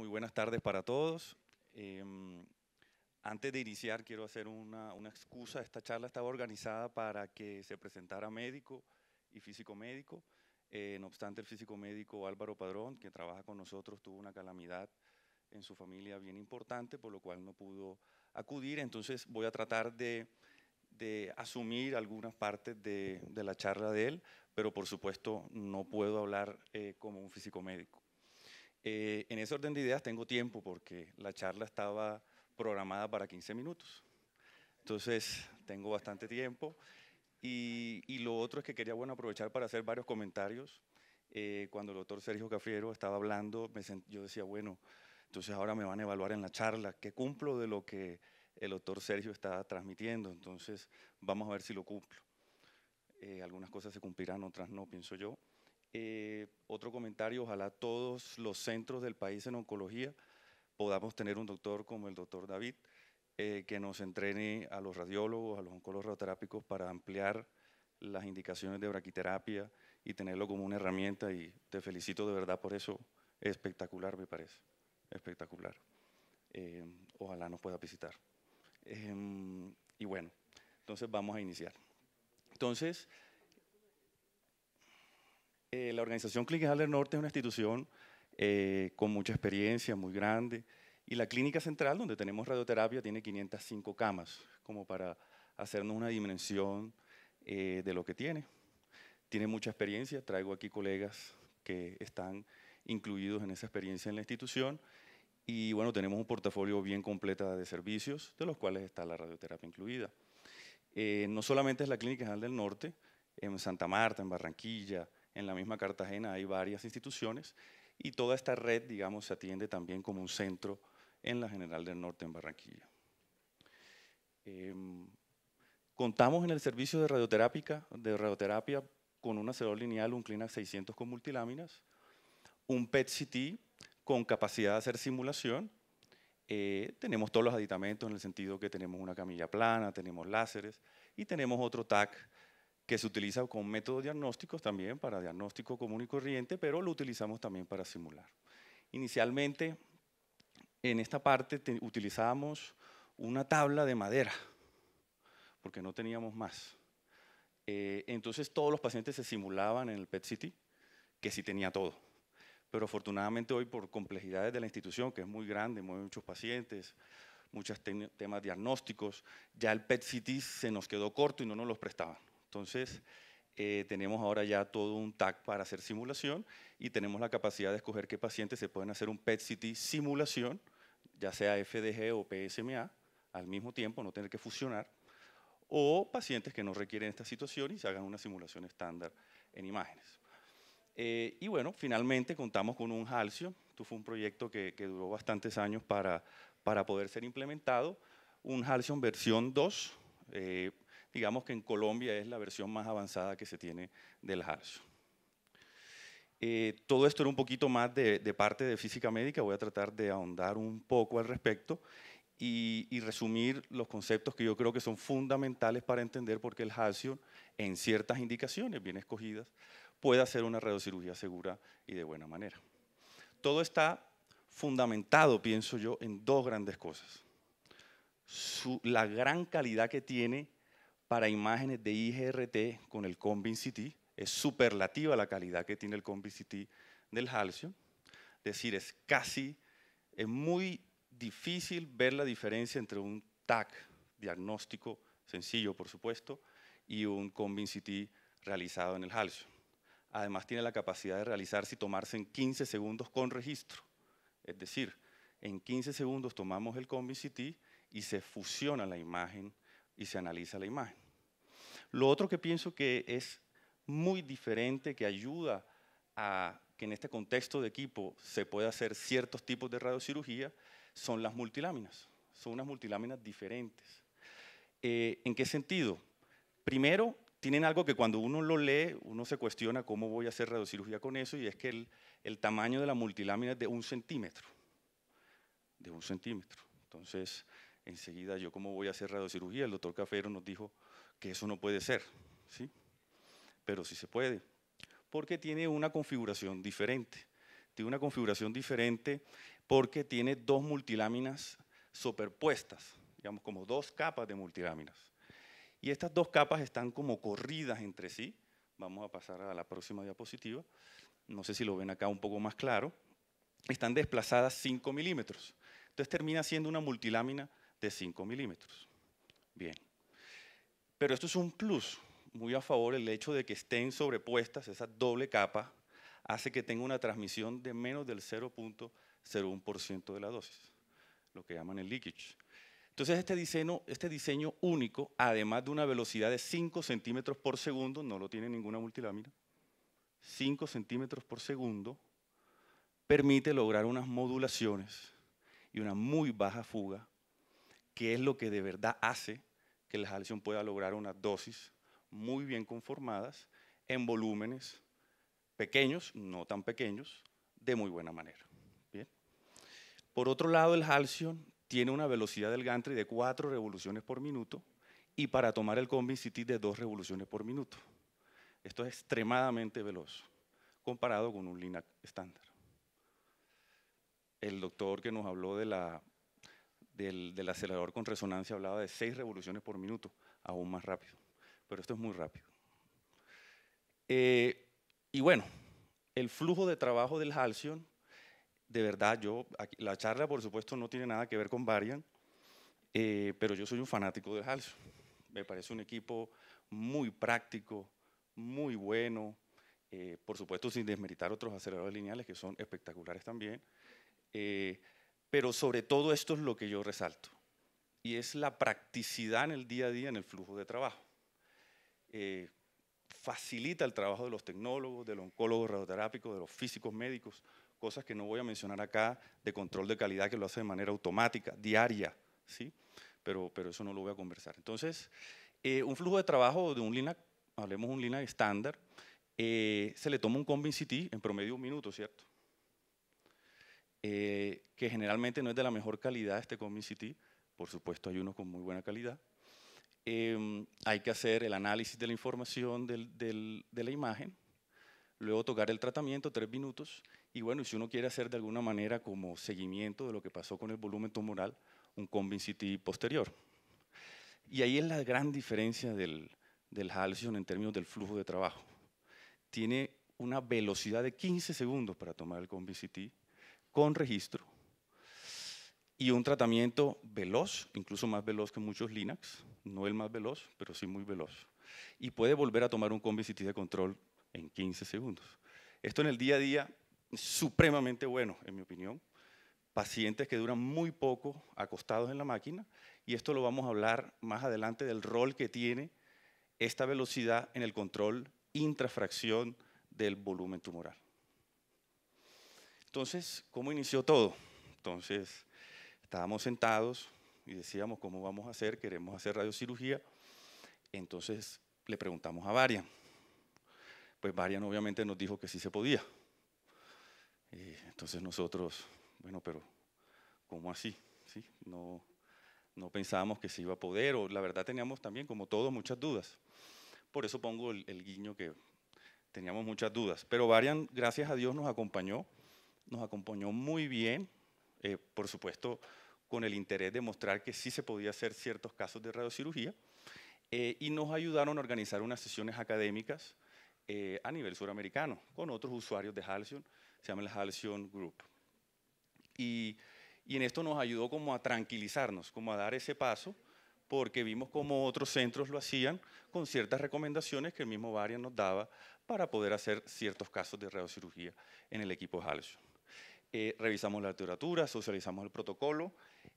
Muy buenas tardes para todos. Em, antes de iniciar, quiero hacer una, excusa. Esta charla estaba organizada para que se presentara médico y físico médico. Eh, no obstante, el físico médico Álvaro Padrón, que trabaja con nosotros, tuvo una calamidad en su familia bien importante, por lo cual no pudo acudir. Entonces voy a tratar de, asumir algunas partes de, la charla de él, pero por supuesto no puedo hablar eh, como un físico médico. Eh, en ese orden de ideas tengo tiempo porque la charla estaba programada para 15 minutos. Entonces, tengo bastante tiempo. Y, lo otro es que quería bueno, aprovechar para hacer varios comentarios. Eh, cuando el doctor Sergio Cafriero estaba hablando, yo decía, bueno, entonces ahora me van a evaluar en la charla, ¿qué cumplo de lo que el doctor Sergio está transmitiendo? Entonces, vamos a ver si lo cumplo. Eh, algunas cosas se cumplirán, otras no, pienso yo. Eh, otro comentario, ojalá todos los centros del país en oncología podamos tener un doctor como el doctor David, eh, que nos entrene a los radiólogos, a los oncólogos radioterápicos para ampliar las indicaciones de braquiterapia y tenerlo como una herramienta y te felicito de verdad por eso, espectacular me parece, espectacular. Eh, ojalá nos pueda visitar. Em, y bueno, entonces vamos a iniciar. Entonces, eh, la organización Clínica del Norte es una institución eh, con mucha experiencia, muy grande, y la clínica central donde tenemos radioterapia tiene 505 camas, como para hacernos una dimensión eh, de lo que tiene. Tiene mucha experiencia, traigo aquí colegas que están incluidos en esa experiencia en la institución, y bueno, tenemos un portafolio bien completo de servicios, de los cuales está la radioterapia incluida. no solamente es la Clínica General del Norte, en Santa Marta, en Barranquilla, en la misma Cartagena hay varias instituciones y toda esta red, digamos, se atiende también como un centro en la General del Norte en Barranquilla. Em, contamos en el servicio de radioterapia, con un acelerador lineal, un Clinax 600 con multiláminas, un PET-CT con capacidad de hacer simulación. Eh, tenemos todos los aditamentos en el sentido que tenemos una camilla plana, tenemos láseres y tenemos otro TAC que se utiliza con métodos diagnósticos también para diagnóstico común y corriente, pero lo utilizamos también para simular. Inicialmente, en esta parte utilizábamos una tabla de madera, porque no teníamos más. Eh, entonces todos los pacientes se simulaban en el PET City, que sí tenía todo. Pero afortunadamente hoy por complejidades de la institución, que es muy grande, mueve muchos pacientes, muchos temas diagnósticos, ya el PET City se nos quedó corto y no nos los prestaban. Entonces, eh, tenemos ahora ya todo un TAC para hacer simulación y tenemos la capacidad de escoger qué pacientes se pueden hacer un PET-CT simulación, ya sea FDG o PSMA, al mismo tiempo, no tener que fusionar, o pacientes que no requieren esta situación y se hagan una simulación estándar en imágenes. Eh, y bueno, finalmente contamos con un Halcyon. Esto fue un proyecto que, duró bastantes años para, para, poder ser implementado. Un Halcyon versión 2. Eh, digamos que en Colombia es la versión más avanzada que se tiene del HARS. Eh, todo esto era un poquito más de, parte de física médica, voy a tratar de ahondar un poco al respecto y, resumir los conceptos que yo creo que son fundamentales para entender por qué el Halcyon, en ciertas indicaciones bien escogidas, puede hacer una radiocirugía segura y de buena manera. Todo está fundamentado, pienso yo, en dos grandes cosas. la gran calidad que tiene para imágenes de IGRT con el Convincity, Es superlativa la calidad que tiene el Convincity del Halcyon. Es decir, es casi, es muy difícil ver la diferencia entre un TAC diagnóstico sencillo, por supuesto, y un Convincity realizado en el Halcyon. Además, tiene la capacidad de realizarse y tomarse en 15 segundos con registro. Es decir, en 15 segundos tomamos el Convincity y se fusiona la imagen y se analiza la imagen. Lo otro que pienso que es muy diferente, que ayuda a que en este contexto de equipo se pueda hacer ciertos tipos de radiocirugía, son las multiláminas. Son unas multiláminas diferentes. Eh, ¿En qué sentido? Primero, tienen algo que cuando uno lo lee, uno se cuestiona cómo voy a hacer radiocirugía con eso, y es que el, tamaño de la multilámina es de un centímetro. De un centímetro. Entonces, enseguida yo, ¿cómo voy a hacer radiocirugía? El doctor Cafero nos dijo, que eso no puede ser, ¿sí? Pero sí se puede, porque tiene una configuración diferente. Tiene una configuración diferente porque tiene dos multiláminas superpuestas, digamos como dos capas de multiláminas. Y estas dos capas están como corridas entre sí. Vamos a pasar a la próxima diapositiva. No sé si lo ven acá un poco más claro. Están desplazadas 5 milímetros. Entonces termina siendo una multilámina de 5 milímetros. Bien. Pero esto es un plus muy a favor, el hecho de que estén sobrepuestas, esa doble capa, hace que tenga una transmisión de menos del 0.01% de la dosis, lo que llaman el leakage. Entonces este diseño, este diseño único, además de una velocidad de 5 centímetros por segundo, no lo tiene ninguna multilámina, 5 centímetros por segundo, permite lograr unas modulaciones y una muy baja fuga, que es lo que de verdad hace que el Halcyon pueda lograr unas dosis muy bien conformadas en volúmenes pequeños, no tan pequeños, de muy buena manera. Por otro lado, el halcyon tiene una velocidad del gantry de 4 revoluciones por minuto y para tomar el Combin City de 2 revoluciones por minuto. Esto es extremadamente veloz comparado con un Linac estándar. El doctor que nos habló de la del, acelerador con resonancia hablaba de 6 revoluciones por minuto, aún más rápido. Pero esto es muy rápido. Eh, y bueno, el flujo de trabajo del Halcyon, de verdad, yo, la charla por supuesto no tiene nada que ver con Varian, eh, pero yo soy un fanático del Halcyon. Me parece un equipo muy práctico, muy bueno, eh, por supuesto sin desmeritar otros aceleradores lineales que son espectaculares también. Pero sobre todo esto es lo que yo resalto, y es la practicidad en el día a día en el flujo de trabajo. Eh, facilita el trabajo de los tecnólogos, de los oncólogos de los físicos médicos, cosas que no voy a mencionar acá, de control de calidad que lo hace de manera automática, diaria, ¿sí? Pero, pero eso no lo voy a conversar. Entonces, eh, un flujo de trabajo de un LINAC, hablemos de un LINAC estándar, eh, se le toma un Convin CT en promedio un minuto, ¿cierto? Eh, que generalmente no es de la mejor calidad este ConvinCity, City, por supuesto hay uno con muy buena calidad. Em, hay que hacer el análisis de la información de la imagen, luego tocar el tratamiento, tres minutos, y bueno, si uno quiere hacer de alguna manera como seguimiento de lo que pasó con el volumen tumoral, un ConvinCity City posterior. Y ahí es la gran diferencia del, del Halcyon en términos del flujo de trabajo. Tiene una velocidad de 15 segundos para tomar el ConvinCity City con registro y un tratamiento veloz, incluso más veloz que muchos Linux, no el más veloz, pero sí muy veloz. Y puede volver a tomar un Combi-CT de control en 15 segundos. Esto en el día a día, supremamente bueno, en mi opinión. Pacientes que duran muy poco acostados en la máquina, y esto lo vamos a hablar más adelante del rol que tiene esta velocidad en el control intrafracción del volumen tumoral. Entonces, ¿cómo inició todo? Entonces, estábamos sentados y decíamos, ¿cómo vamos a hacer? Queremos hacer radiocirugía. Entonces, le preguntamos a Varian. Pues Varian obviamente nos dijo que sí se podía. Eh, entonces nosotros, bueno, pero ¿cómo así? No, pensábamos que se iba a poder, o la verdad teníamos también, como todos, muchas dudas. Por eso pongo el guiño que teníamos muchas dudas. Pero Varian, gracias a Dios, nos acompañó nos acompañó muy bien, eh, por supuesto con el interés de mostrar que sí se podía hacer ciertos casos de radiocirugía, eh, y nos ayudaron a organizar unas sesiones académicas eh, a nivel suramericano con otros usuarios de Halcyon, se llama el Halcyon Group. Y, en esto nos ayudó como a tranquilizarnos, como a dar ese paso, porque vimos como otros centros lo hacían con ciertas recomendaciones que el mismo Varian nos daba para poder hacer ciertos casos de radiocirugía en el equipo Halcyon. Eh, revisamos la literatura, socializamos el protocolo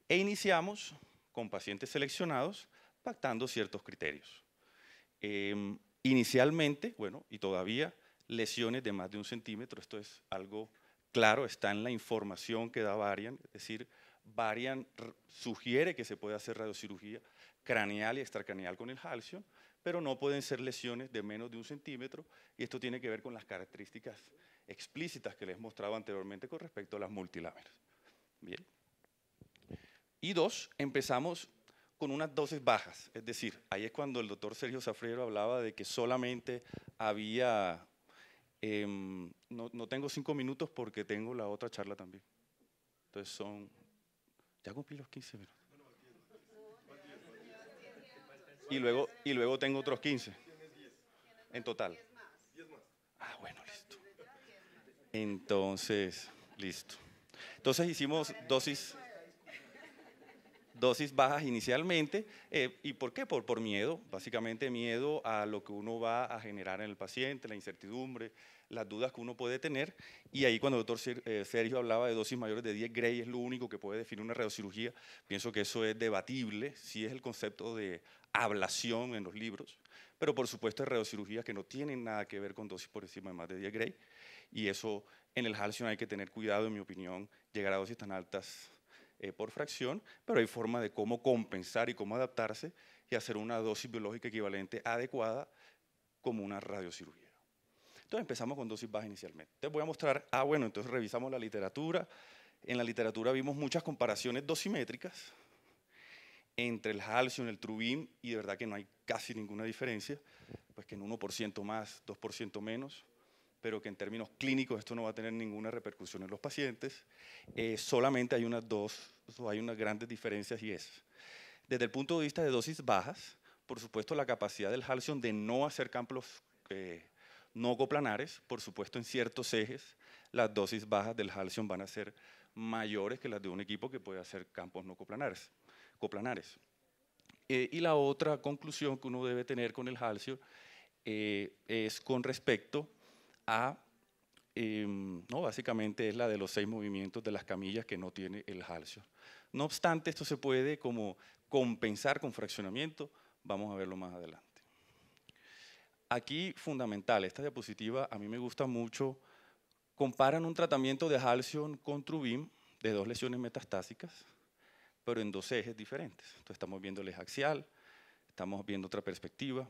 e iniciamos con pacientes seleccionados pactando ciertos criterios. Em, inicialmente, bueno, y todavía lesiones de más de un centímetro, esto es algo claro, está en la información que da Varian, es decir, Varian sugiere que se puede hacer radiocirugía craneal y extracraneal con el halcyon, pero no pueden ser lesiones de menos de un centímetro y esto tiene que ver con las características explícitas que les mostraba anteriormente con respecto a las multilámeras. Bien. Y dos, empezamos con unas dosis bajas, es decir, ahí es cuando el doctor Sergio Zafriero hablaba de que solamente había, em, no, no, tengo cinco minutos porque tengo la otra charla también. Entonces son, ya cumplí los 15 minutos. Y luego, y luego tengo otros 15. En total. Ah, bueno, listo. Entonces, listo. Entonces hicimos dosis, dosis bajas inicialmente. Eh, ¿Y por qué? Por, por miedo, básicamente miedo a lo que uno va a generar en el paciente, la incertidumbre, las dudas que uno puede tener. Y ahí cuando el doctor eh, Sergio hablaba de dosis mayores de 10 Gray es lo único que puede definir una radiocirugía, pienso que eso es debatible, si es el concepto de ablación en los libros, pero por supuesto hay radiocirugías que no tienen nada que ver con dosis por encima de más de 10 Gray y eso en el Halcyon hay que tener cuidado, en mi opinión, llegar a dosis tan altas eh, por fracción, pero hay forma de cómo compensar y cómo adaptarse y hacer una dosis biológica equivalente adecuada como una radiocirugía. Entonces empezamos con dosis bajas inicialmente. Te voy a mostrar, ah bueno, entonces revisamos la literatura. En la literatura vimos muchas comparaciones dosimétricas entre el Halcyon, el Trubim, y de verdad que no hay casi ninguna diferencia, pues que en 1% más, 2% menos pero que en términos clínicos esto no va a tener ninguna repercusión en los pacientes. Eh, solamente hay unas dos, hay unas grandes diferencias y es, desde el punto de vista de dosis bajas, por supuesto la capacidad del halcyon de no hacer campos eh, no coplanares, por supuesto en ciertos ejes las dosis bajas del halcyon van a ser mayores que las de un equipo que puede hacer campos no coplanares. coplanares. Eh, y la otra conclusión que uno debe tener con el halcyon es con respecto a, em, no, básicamente es la de los seis movimientos de las camillas que no tiene el halción. No obstante, esto se puede como compensar con fraccionamiento, vamos a verlo más adelante. Aquí fundamental, esta diapositiva a mí me gusta mucho, comparan un tratamiento de halción con Trubim de dos lesiones metastásicas, pero en dos ejes diferentes. Entonces estamos viendo el eje axial, estamos viendo otra perspectiva,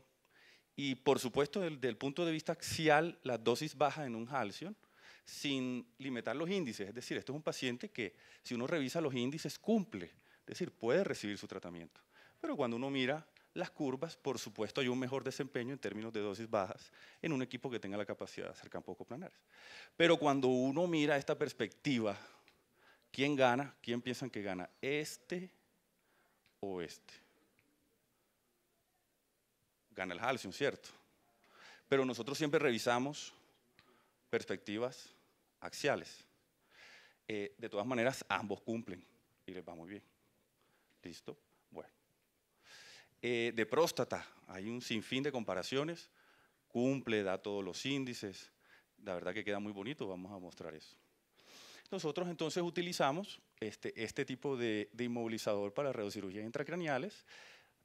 y por supuesto, desde el punto de vista axial, la dosis baja en un halcyon sin limitar los índices. Es decir, esto es un paciente que, si uno revisa los índices, cumple. Es decir, puede recibir su tratamiento. Pero cuando uno mira las curvas, por supuesto, hay un mejor desempeño en términos de dosis bajas en un equipo que tenga la capacidad de hacer campos coplanares. Pero cuando uno mira esta perspectiva, ¿quién gana? ¿Quién piensan que gana? ¿Este o este? gana el Halcyon, ¿cierto? Pero nosotros siempre revisamos perspectivas axiales. Eh, de todas maneras, ambos cumplen y les va muy bien. ¿Listo? Bueno. Eh, de próstata, hay un sinfín de comparaciones. Cumple, da todos los índices. La verdad que queda muy bonito, vamos a mostrar eso. Nosotros entonces utilizamos este, este tipo de, inmovilizador para radiocirugías intracraneales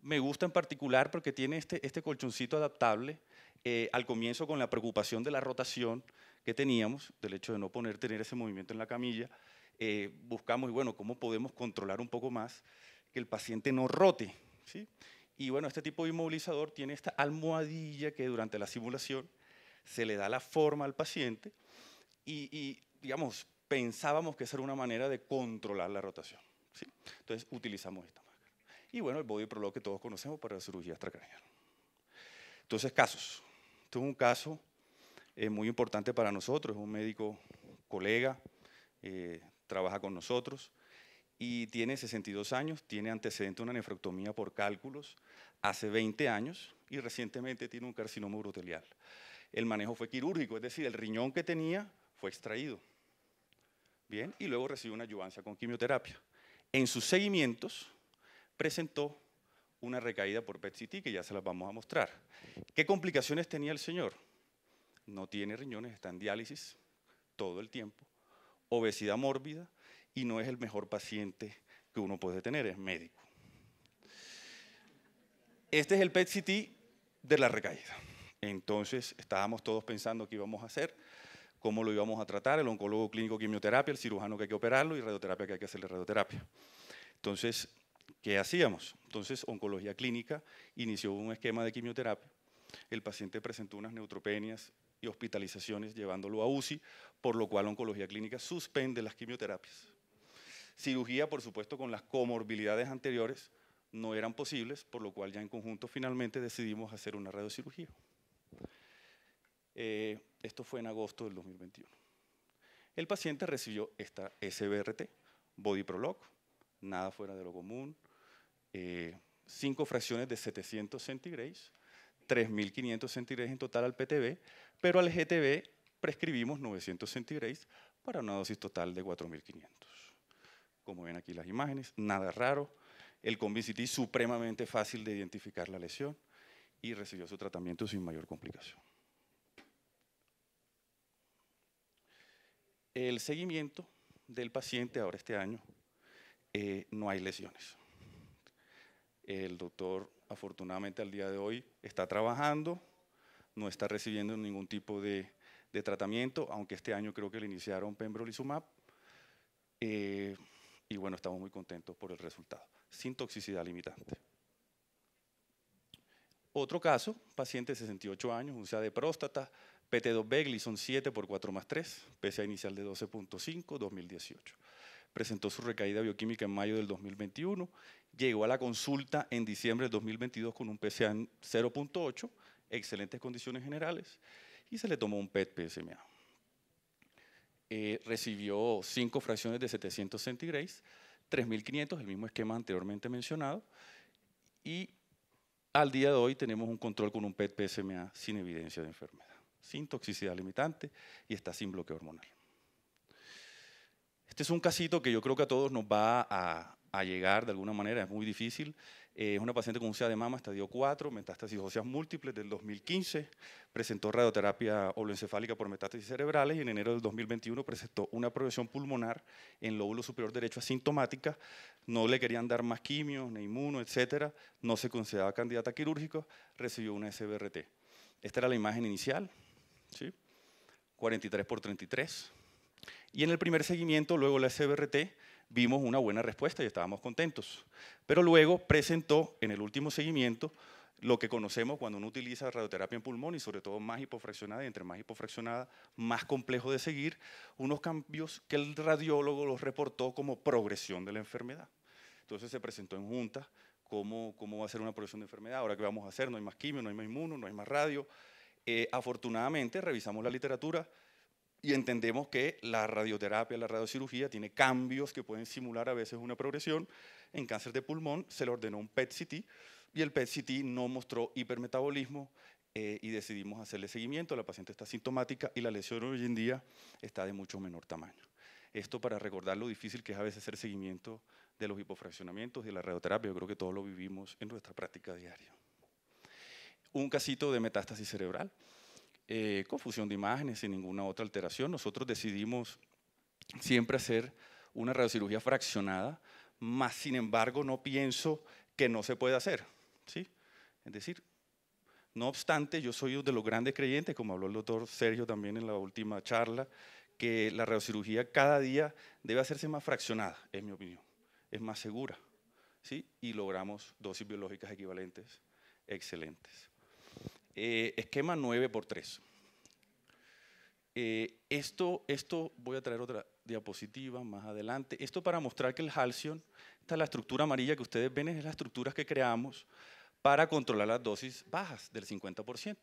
me gusta en particular porque tiene este, este colchoncito adaptable eh, al comienzo con la preocupación de la rotación que teníamos, del hecho de no poner tener ese movimiento en la camilla. Eh, buscamos, bueno, cómo podemos controlar un poco más que el paciente no rote. ¿sí? Y bueno, este tipo de inmovilizador tiene esta almohadilla que durante la simulación se le da la forma al paciente y, digamos, pensábamos que esa era una manera de controlar la rotación. ¿sí? Entonces utilizamos esta. Y bueno, el body que todos conocemos para la cirugía extracraneal. Entonces, casos. Este es un caso eh, muy importante para nosotros, es un médico colega, eh, trabaja con nosotros y tiene 62 años, tiene antecedente una nefrectomía por cálculos hace 20 años y recientemente tiene un carcinoma urotelial. El manejo fue quirúrgico, es decir, el riñón que tenía fue extraído. Bien, y luego recibió una ayudancia con quimioterapia. En sus seguimientos, presentó una recaída por PET-CT, que ya se las vamos a mostrar. ¿Qué complicaciones tenía el señor? No tiene riñones, está en diálisis todo el tiempo, obesidad mórbida y no es el mejor paciente que uno puede tener, es médico. Este es el PET-CT de la recaída. Entonces estábamos todos pensando qué íbamos a hacer, cómo lo íbamos a tratar, el oncólogo clínico quimioterapia, el cirujano que hay que operarlo y radioterapia que hay que hacerle radioterapia. Entonces ¿Qué hacíamos? Entonces, oncología clínica inició un esquema de quimioterapia. El paciente presentó unas neutropenias y hospitalizaciones llevándolo a UCI, por lo cual oncología clínica suspende las quimioterapias. Cirugía, por supuesto, con las comorbilidades anteriores no eran posibles, por lo cual ya en conjunto finalmente decidimos hacer una radiocirugía. Eh, esto fue en agosto del 2021. El paciente recibió esta SBRT, Body Proloc, nada fuera de lo común, 5 eh, fracciones de 700 centigrades, 3.500 centigrays en total al PTB, pero al GTB prescribimos 900 centigrays para una dosis total de 4.500. Como ven aquí las imágenes, nada raro, el convincití supremamente fácil de identificar la lesión y recibió su tratamiento sin mayor complicación. El seguimiento del paciente ahora este año, eh, no hay lesiones. El doctor, afortunadamente, al día de hoy está trabajando, no está recibiendo ningún tipo de, tratamiento, aunque este año creo que le iniciaron pembrolizumab. Eh, y bueno, estamos muy contentos por el resultado, sin toxicidad limitante. Otro caso, paciente de 68 años, un de próstata, PT2B, son 7 por 4 más 3, PSA inicial de 12.5, 2018 presentó su recaída bioquímica en mayo del 2021, llegó a la consulta en diciembre del 2022 con un PSA en 0.8, excelentes condiciones generales, y se le tomó un PET PSMA. Eh, recibió 5 fracciones de 700 centigrades, 3500, el mismo esquema anteriormente mencionado, y al día de hoy tenemos un control con un PET PSMA sin evidencia de enfermedad, sin toxicidad limitante y está sin bloqueo hormonal. Este es un casito que yo creo que a todos nos va a, llegar de alguna manera, es muy difícil. Eh, es una paciente con un de mama, estadio 4, metástasis óseas múltiples del 2015, presentó radioterapia oloencefálica por metástasis cerebrales y en enero del 2021 presentó una progresión pulmonar en lóbulo superior derecho asintomática. No le querían dar más quimios, ni inmuno, etcétera. No se consideraba candidata quirúrgica, recibió una SBRT. Esta era la imagen inicial, ¿sí? 43 por 33 y en el primer seguimiento, luego la SBRT, vimos una buena respuesta y estábamos contentos. Pero luego presentó en el último seguimiento lo que conocemos cuando uno utiliza radioterapia en pulmón y sobre todo más hipofraccionada y entre más hipofraccionada, más complejo de seguir, unos cambios que el radiólogo los reportó como progresión de la enfermedad. Entonces se presentó en junta cómo, cómo va a ser una progresión de enfermedad, ahora qué vamos a hacer, no hay más quimio, no hay más inmuno, no hay más radio. Eh, afortunadamente revisamos la literatura, y entendemos que la radioterapia, la radiocirugía tiene cambios que pueden simular a veces una progresión. En cáncer de pulmón se le ordenó un PET-CT y el PET-CT no mostró hipermetabolismo eh, y decidimos hacerle seguimiento. La paciente está sintomática y la lesión hoy en día está de mucho menor tamaño. Esto para recordar lo difícil que es a veces hacer seguimiento de los hipofraccionamientos y de la radioterapia. Yo creo que todos lo vivimos en nuestra práctica diaria. Un casito de metástasis cerebral eh, confusión de imágenes, y ninguna otra alteración. Nosotros decidimos siempre hacer una radiocirugía fraccionada, más sin embargo no pienso que no se pueda hacer. ¿sí? Es decir, no obstante, yo soy uno de los grandes creyentes, como habló el doctor Sergio también en la última charla, que la radiocirugía cada día debe hacerse más fraccionada, es mi opinión, es más segura, ¿sí? y logramos dosis biológicas equivalentes excelentes. Eh, esquema 9 por 3. Eh, esto, esto, voy a traer otra diapositiva más adelante. Esto para mostrar que el halcyon, esta es la estructura amarilla que ustedes ven, es la estructura que creamos para controlar las dosis bajas del 50%.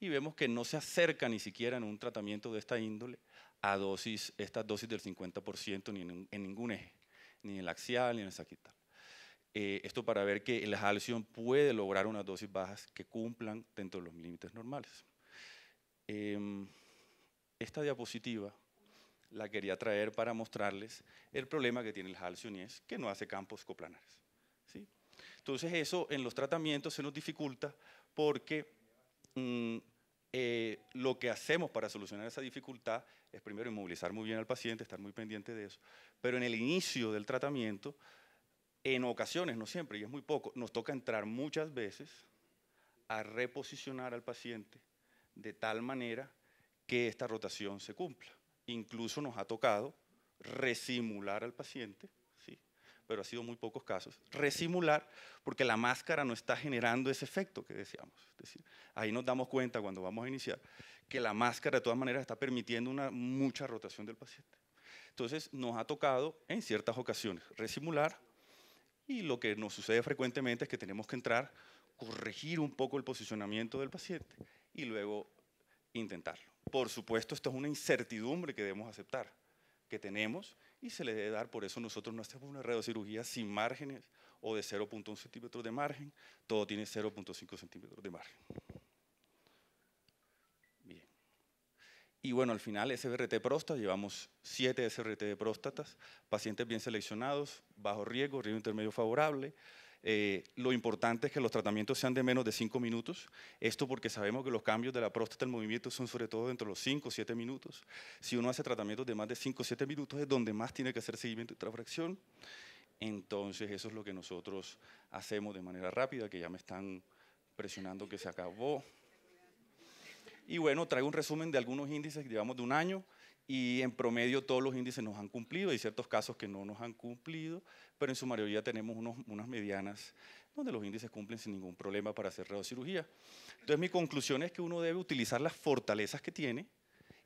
Y vemos que no se acerca ni siquiera en un tratamiento de esta índole a dosis, estas dosis del 50% ni en, en ningún eje, ni en el axial ni en el saquital. Eh, esto para ver que el Halcyon puede lograr unas dosis bajas que cumplan dentro de los límites normales. Em, esta diapositiva la quería traer para mostrarles el problema que tiene el Halcyon y es que no hace campos coplanares. ¿sí? Entonces eso en los tratamientos se nos dificulta porque mm, eh, lo que hacemos para solucionar esa dificultad es primero inmovilizar muy bien al paciente, estar muy pendiente de eso, pero en el inicio del tratamiento en ocasiones, no siempre, y es muy poco, nos toca entrar muchas veces a reposicionar al paciente de tal manera que esta rotación se cumpla. Incluso nos ha tocado resimular al paciente, ¿sí? pero ha sido muy pocos casos. Resimular porque la máscara no está generando ese efecto que deseamos. Es decir, ahí nos damos cuenta cuando vamos a iniciar que la máscara de todas maneras está permitiendo una mucha rotación del paciente. Entonces nos ha tocado en ciertas ocasiones resimular y lo que nos sucede frecuentemente es que tenemos que entrar, corregir un poco el posicionamiento del paciente y luego intentarlo. Por supuesto, esto es una incertidumbre que debemos aceptar, que tenemos, y se le debe dar, por eso nosotros no hacemos una radiocirugía sin márgenes o de 0.1 centímetros de margen, todo tiene 0.5 centímetros de margen. Y bueno, al final SRT próstata, llevamos siete SRT de próstatas, pacientes bien seleccionados, bajo riesgo, riesgo intermedio favorable. Eh, lo importante es que los tratamientos sean de menos de cinco minutos. Esto porque sabemos que los cambios de la próstata en movimiento son sobre todo dentro de los 5 o siete minutos. Si uno hace tratamientos de más de cinco o 7 minutos es donde más tiene que hacer seguimiento y trafracción. Entonces eso es lo que nosotros hacemos de manera rápida, que ya me están presionando que se acabó. Y bueno, traigo un resumen de algunos índices que llevamos de un año y en promedio todos los índices nos han cumplido, hay ciertos casos que no nos han cumplido, pero en su mayoría tenemos unas medianas donde los índices cumplen sin ningún problema para hacer radiocirugía. Entonces mi conclusión es que uno debe utilizar las fortalezas que tiene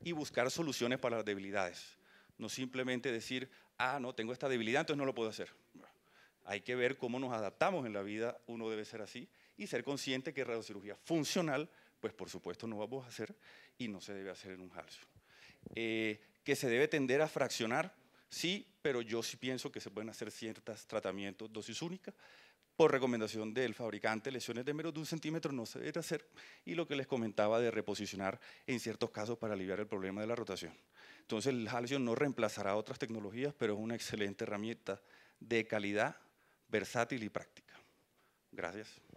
y buscar soluciones para las debilidades, no simplemente decir, ah, no, tengo esta debilidad, entonces no lo puedo hacer. Hay que ver cómo nos adaptamos en la vida, uno debe ser así, y ser consciente que radiocirugía funcional pues por supuesto no vamos a hacer y no se debe hacer en un halcio. Eh, que se debe tender a fraccionar, sí, pero yo sí pienso que se pueden hacer ciertos tratamientos dosis única. Por recomendación del fabricante, lesiones de menos de un centímetro no se debe hacer. Y lo que les comentaba de reposicionar en ciertos casos para aliviar el problema de la rotación. Entonces el halcio no reemplazará otras tecnologías, pero es una excelente herramienta de calidad, versátil y práctica. Gracias.